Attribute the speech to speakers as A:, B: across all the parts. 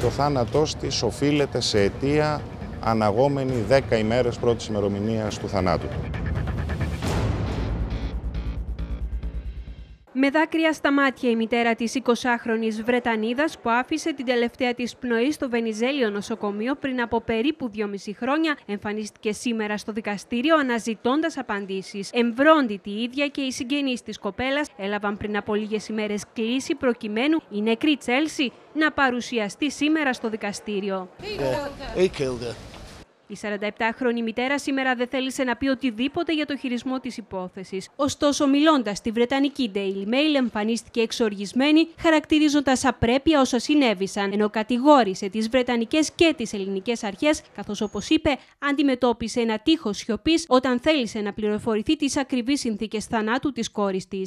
A: Και ο θάνατός της οφείλεται σε αιτία αναγόμενη 10 ημέρες πρώτης ημερομηνίας του θανάτου του.
B: Με δάκρυα στα μάτια η μητέρα της 20χρονης Βρετανίδας που άφησε την τελευταία της πνοή στο Βενιζέλιο νοσοκομείο πριν από περίπου 2,5 χρόνια εμφανίστηκε σήμερα στο δικαστήριο αναζητώντας απαντήσεις. Εμβρόντιτη ίδια και οι συγγενείς της κοπέλας έλαβαν πριν από λίγες ημέρες κλίση προκειμένου η νεκρή Τσέλσι να παρουσιαστεί σήμερα στο δικαστήριο. Η 47χρονη μητέρα σήμερα δεν θέλησε να πει οτιδήποτε για το χειρισμό της υπόθεσης. Ωστόσο, μιλώντας στη Βρετανική Daily Mail, εμφανίστηκε εξοργισμένη, χαρακτηρίζοντας απρέπεια όσα συνέβησαν, ενώ κατηγόρησε τις Βρετανικές και τις ελληνικές αρχές, καθώς όπως είπε, αντιμετώπισε ένα τείχος σιωπής όταν θέλησε να πληροφορηθεί τις ακριβείς συνθήκες θανάτου της κόρης της.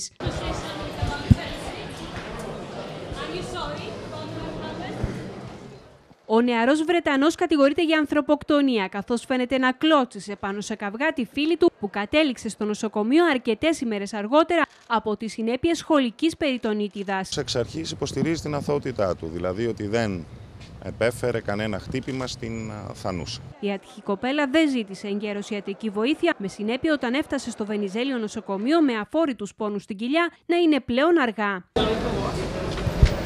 B: Ο νεαρός Βρετανός κατηγορείται για ανθρωποκτονία, καθώς φαίνεται να κλώτσισε πάνω σε καυγά τη φίλη του που κατέληξε στο νοσοκομείο αρκετές ημέρες αργότερα από τις συνέπειες σχολικής περιτονίτιδας.
A: Εξ αρχής υποστηρίζει την αθότητά του, δηλαδή ότι δεν επέφερε κανένα χτύπημα στην Θανούσα.
B: Η ατυχή κοπέλα δεν ζήτησε εγκαίρως ιατρική βοήθεια, με συνέπεια όταν έφτασε στο Βενιζέλιο νοσοκομείο με αφόρητους πόνους στην κοιλιά να είναι πλέον αργά.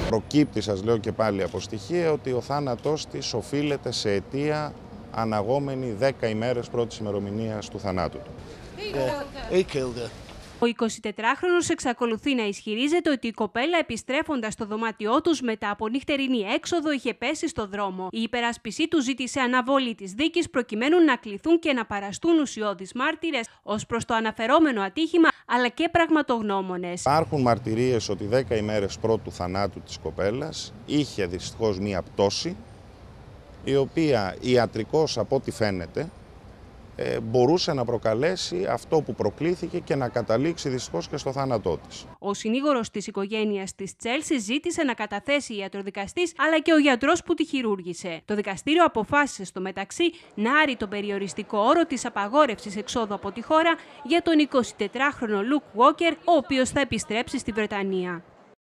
A: Προκύπτει, σας λέω και πάλι από στοιχεία, ότι ο θάνατός της οφείλεται σε αιτία αναγόμενη 10 ημέρες πρώτης ημερομηνίας του θανάτου του.
B: Ο 24χρονος εξακολουθεί να ισχυρίζεται ότι η κοπέλα επιστρέφοντας στο δωμάτιό τους μετά από νυχτερινή έξοδο είχε πέσει στο δρόμο. Η υπερασπισή του ζήτησε αναβολή της δίκης προκειμένου να κληθούν και να παραστούν ουσιώδεις μάρτυρες. Ως προς το αναφερόμενο ατύχημα αλλά και πραγματογνώμονες.
A: Υπάρχουν μαρτυρίες ότι 10 ημέρες πρώτου θανάτου της κοπέλας είχε δυστυχώς μία πτώση η οποία ιατρικός από ό,τι φαίνεται ε, μπορούσε να προκαλέσει αυτό που προκλήθηκε και να καταλήξει δυστυχώς και στο θάνατό της.
B: Ο συνήγορος της οικογένειας της Τσέλση ζήτησε να καταθέσει ιατροδικαστής, αλλά και ο γιατρός που τη χειρούργησε. Το δικαστήριο αποφάσισε στο μεταξύ να άρει τον περιοριστικό όρο της απαγόρευσης εξόδου από τη χώρα για τον 24χρονο Λουκ Βόκερ, ο οποίος θα επιστρέψει στη Βρετανία.